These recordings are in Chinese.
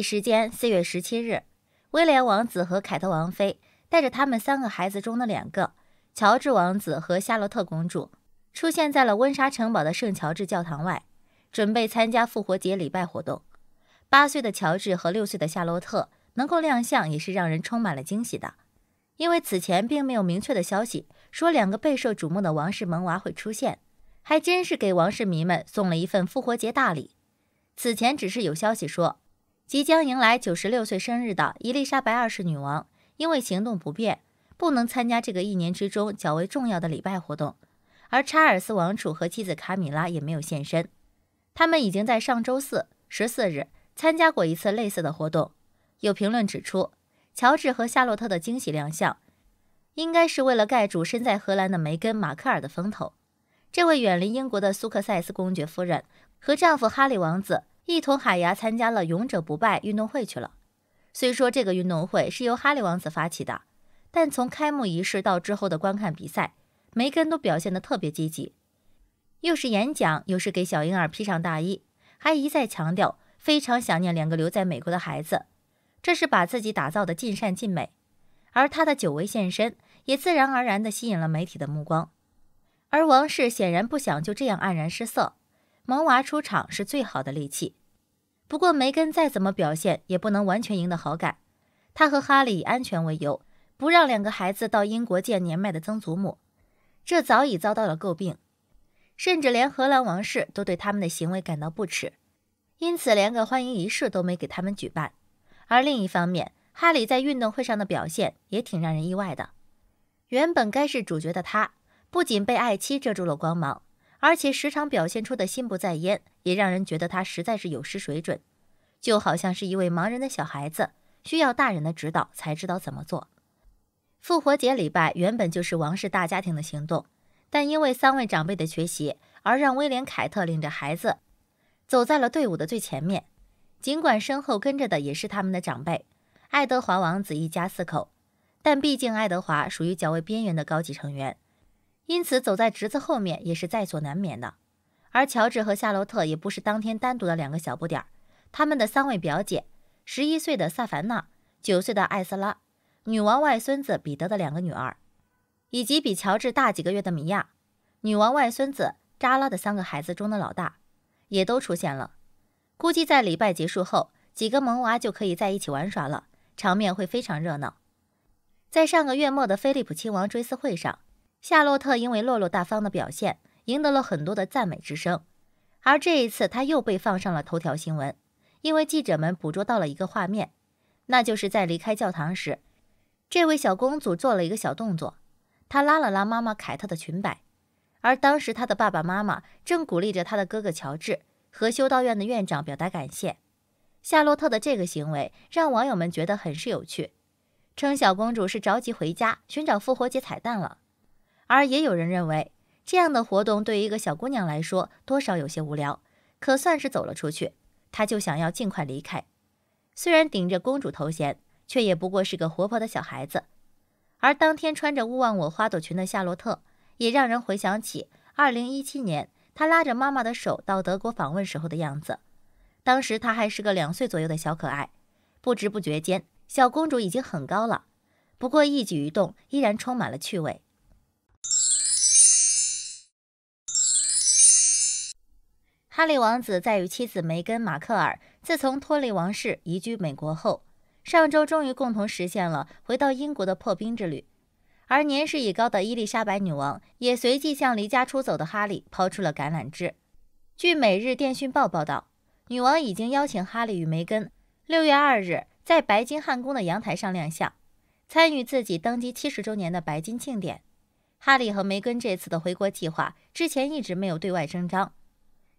时间四月十七日，威廉王子和凯特王妃带着他们三个孩子中的两个，乔治王子和夏洛特公主，出现在了温莎城堡的圣乔治教堂外，准备参加复活节礼拜活动。八岁的乔治和六岁的夏洛特能够亮相，也是让人充满了惊喜的，因为此前并没有明确的消息说两个备受瞩目的王室萌娃会出现，还真是给王室迷们送了一份复活节大礼。此前只是有消息说。即将迎来九十六岁生日的伊丽莎白二世女王，因为行动不便，不能参加这个一年之中较为重要的礼拜活动，而查尔斯王储和妻子卡米拉也没有现身。他们已经在上周四十四日参加过一次类似的活动。有评论指出，乔治和夏洛特的惊喜亮相，应该是为了盖住身在荷兰的梅根·马克尔的风头。这位远离英国的苏克塞斯公爵夫人和丈夫哈利王子。一同海牙参加了勇者不败运动会去了。虽说这个运动会是由哈利王子发起的，但从开幕仪式到之后的观看比赛，梅根都表现得特别积极，又是演讲，又是给小婴儿披上大衣，还一再强调非常想念两个留在美国的孩子。这是把自己打造的尽善尽美，而他的久违现身也自然而然地吸引了媒体的目光，而王室显然不想就这样黯然失色。萌娃出场是最好的利器，不过梅根再怎么表现也不能完全赢得好感。他和哈利以安全为由，不让两个孩子到英国见年迈的曾祖母，这早已遭到了诟病，甚至连荷兰王室都对他们的行为感到不耻，因此连个欢迎仪式都没给他们举办。而另一方面，哈里在运动会上的表现也挺让人意外的，原本该是主角的他，不仅被爱妻遮住了光芒。而且时常表现出的心不在焉，也让人觉得他实在是有失水准，就好像是一位盲人的小孩子，需要大人的指导才知道怎么做。复活节礼拜原本就是王室大家庭的行动，但因为三位长辈的缺席，而让威廉·凯特领着孩子走在了队伍的最前面。尽管身后跟着的也是他们的长辈，爱德华王子一家四口，但毕竟爱德华属于较为边缘的高级成员。因此，走在侄子后面也是在所难免的。而乔治和夏洛特也不是当天单独的两个小不点儿，他们的三位表姐，十一岁的萨凡娜、九岁的艾斯拉，女王外孙子彼得的两个女儿，以及比乔治大几个月的米娅，女王外孙子扎拉的三个孩子中的老大，也都出现了。估计在礼拜结束后，几个萌娃就可以在一起玩耍了，场面会非常热闹。在上个月末的菲利普亲王追思会上。夏洛特因为落落大方的表现，赢得了很多的赞美之声，而这一次，他又被放上了头条新闻，因为记者们捕捉到了一个画面，那就是在离开教堂时，这位小公主做了一个小动作，她拉了拉妈妈凯特的裙摆，而当时她的爸爸妈妈正鼓励着她的哥哥乔治和修道院的院长表达感谢。夏洛特的这个行为让网友们觉得很是有趣，称小公主是着急回家寻找复活节彩蛋了。而也有人认为，这样的活动对于一个小姑娘来说多少有些无聊。可算是走了出去，她就想要尽快离开。虽然顶着公主头衔，却也不过是个活泼的小孩子。而当天穿着勿忘我花朵裙的夏洛特，也让人回想起二零一七年她拉着妈妈的手到德国访问时候的样子。当时她还是个两岁左右的小可爱，不知不觉间，小公主已经很高了。不过一举一动依然充满了趣味。哈利王子在与妻子梅根·马克尔自从脱离王室移居美国后，上周终于共同实现了回到英国的破冰之旅。而年事已高的伊丽莎白女王也随即向离家出走的哈利抛出了橄榄枝。据《每日电讯报》报道，女王已经邀请哈利与梅根六月二日在白金汉宫的阳台上亮相，参与自己登基七十周年的白金庆典。哈利和梅根这次的回国计划之前一直没有对外声张。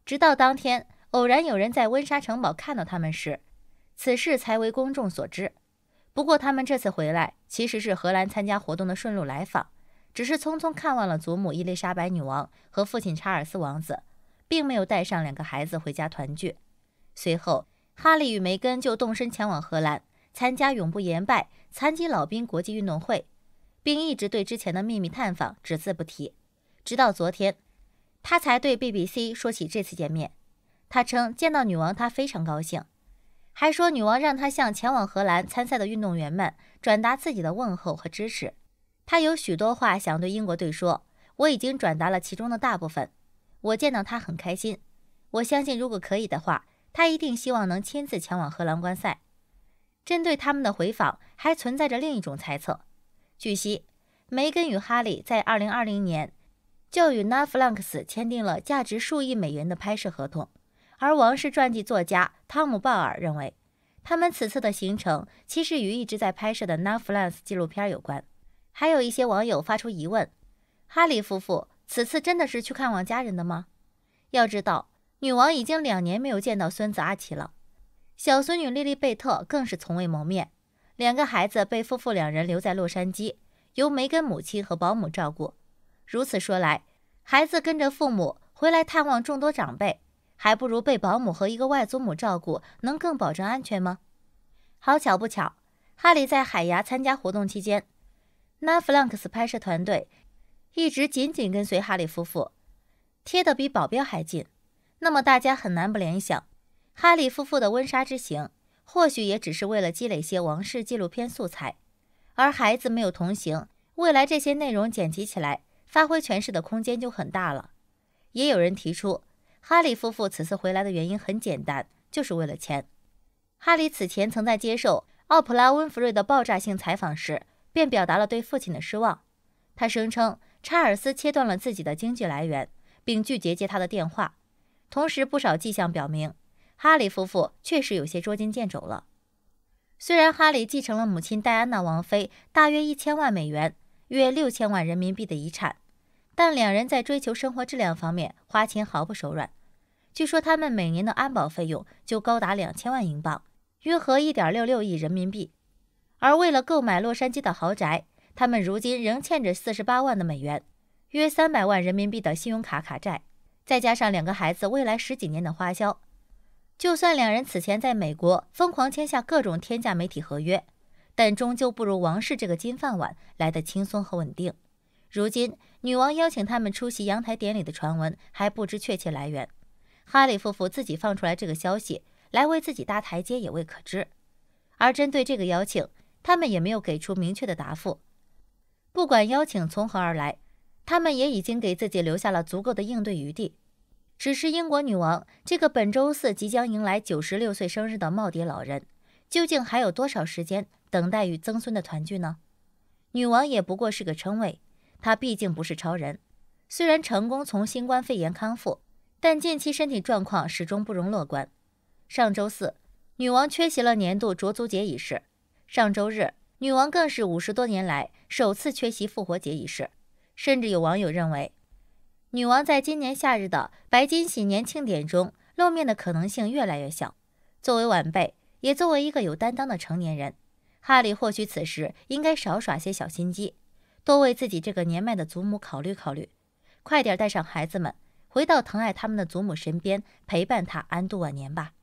直到当天，偶然有人在温莎城堡看到他们时，此事才为公众所知。不过，他们这次回来其实是荷兰参加活动的顺路来访，只是匆匆看望了祖母伊丽莎白女王和父亲查尔斯王子，并没有带上两个孩子回家团聚。随后，哈利与梅根就动身前往荷兰参加“永不言败”残疾老兵国际运动会，并一直对之前的秘密探访只字不提，直到昨天。他才对 BBC 说起这次见面。他称见到女王他非常高兴，还说女王让他向前往荷兰参赛的运动员们转达自己的问候和支持。他有许多话想对英国队说，我已经转达了其中的大部分。我见到他很开心，我相信如果可以的话，他一定希望能亲自前往荷兰观赛。针对他们的回访，还存在着另一种猜测。据悉，梅根与哈利在2020年。就与 n e f l a n s 签订了价值数亿美元的拍摄合同，而王室传记作家汤姆鲍尔认为，他们此次的行程其实与一直在拍摄的 n e f l a n s 纪录片有关。还有一些网友发出疑问：哈里夫妇此次真的是去看望家人的吗？要知道，女王已经两年没有见到孙子阿奇了，小孙女莉莉贝特更是从未谋面。两个孩子被夫妇两人留在洛杉矶，由梅根母亲和保姆照顾。如此说来，孩子跟着父母回来探望众多长辈，还不如被保姆和一个外祖母照顾，能更保证安全吗？好巧不巧，哈利在海牙参加活动期间，Nathflanks 拍摄团队一直紧紧跟随哈利夫妇，贴得比保镖还近。那么大家很难不联想，哈利夫妇的温莎之行或许也只是为了积累些王室纪录片素材，而孩子没有同行，未来这些内容剪辑起来。发挥权势的空间就很大了。也有人提出，哈里夫妇此次回来的原因很简单，就是为了钱。哈里此前曾在接受奥普拉·温弗瑞的爆炸性采访时，便表达了对父亲的失望。他声称查尔斯切断了自己的经济来源，并拒绝接他的电话。同时，不少迹象表明，哈里夫妇确实有些捉襟见肘了。虽然哈里继承了母亲戴安娜王妃大约一千万美元（约六千万人民币）的遗产。但两人在追求生活质量方面花钱毫不手软，据说他们每年的安保费用就高达两千万英镑，约合一点六六亿人民币。而为了购买洛杉矶的豪宅，他们如今仍欠着四十八万的美元，约三百万人民币的信用卡卡债，再加上两个孩子未来十几年的花销，就算两人此前在美国疯狂签下各种天价媒体合约，但终究不如王室这个金饭碗来的轻松和稳定。如今，女王邀请他们出席阳台典礼的传闻还不知确切来源，哈里夫妇自己放出来这个消息来为自己搭台阶也未可知。而针对这个邀请，他们也没有给出明确的答复。不管邀请从何而来，他们也已经给自己留下了足够的应对余地。只是英国女王这个本周四即将迎来九十六岁生日的耄耋老人，究竟还有多少时间等待与曾孙的团聚呢？女王也不过是个称谓。他毕竟不是超人，虽然成功从新冠肺炎康复，但近期身体状况始终不容乐观。上周四，女王缺席了年度着足节仪式；上周日，女王更是五十多年来首次缺席复活节仪式。甚至有网友认为，女王在今年夏日的白金禧年庆典中露面的可能性越来越小。作为晚辈，也作为一个有担当的成年人，哈利或许此时应该少耍些小心机。多为自己这个年迈的祖母考虑考虑，快点带上孩子们回到疼爱他们的祖母身边，陪伴她安度晚年吧。